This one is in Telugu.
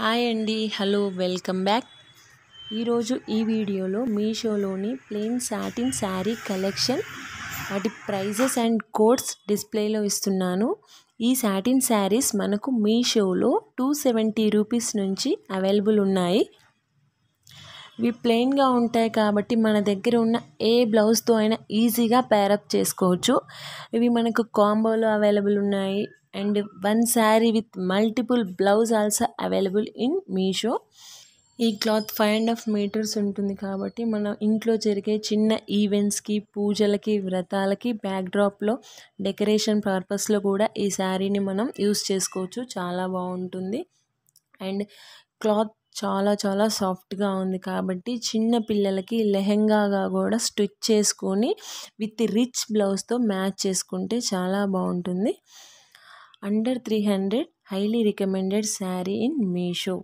హాయ్ అండి హలో వెల్కమ్ బ్యాక్ ఈరోజు ఈ వీడియోలో మీషోలోని ప్లెయిన్ సాటిన్ శారీ కలెక్షన్ వాటి ప్రైజెస్ అండ్ కోడ్స్ డిస్ప్లేలో ఇస్తున్నాను ఈ సాటిన్ శారీస్ మనకు మీషోలో టూ సెవెంటీ రూపీస్ నుంచి అవైలబుల్ ఉన్నాయి ఇవి ప్లెయిన్గా ఉంటాయి కాబట్టి మన దగ్గర ఉన్న ఏ బ్లౌజ్తో అయినా ఈజీగా పేరప్ చేసుకోవచ్చు ఇవి మనకు కాంబోలో అవైలబుల్ ఉన్నాయి and one sari with multiple blouse also available in Meesho ఈ cloth five and half meters ఉంటుంది కాబట్టి మనం ఇంట్లో జరిగే చిన్న ఈవెంట్స్కి పూజలకి వ్రతాలకి బ్యాక్డ్రాప్లో డెకరేషన్ పర్పస్లో కూడా ఈ శారీని మనం యూస్ చేసుకోవచ్చు చాలా బాగుంటుంది అండ్ క్లాత్ చాలా చాలా సాఫ్ట్గా ఉంది కాబట్టి చిన్న పిల్లలకి లెహెంగాగా కూడా స్టిచ్ చేసుకొని విత్ రిచ్ బ్లౌజ్తో మ్యాచ్ చేసుకుంటే చాలా బాగుంటుంది under three hundred highly recommended sari in Meesho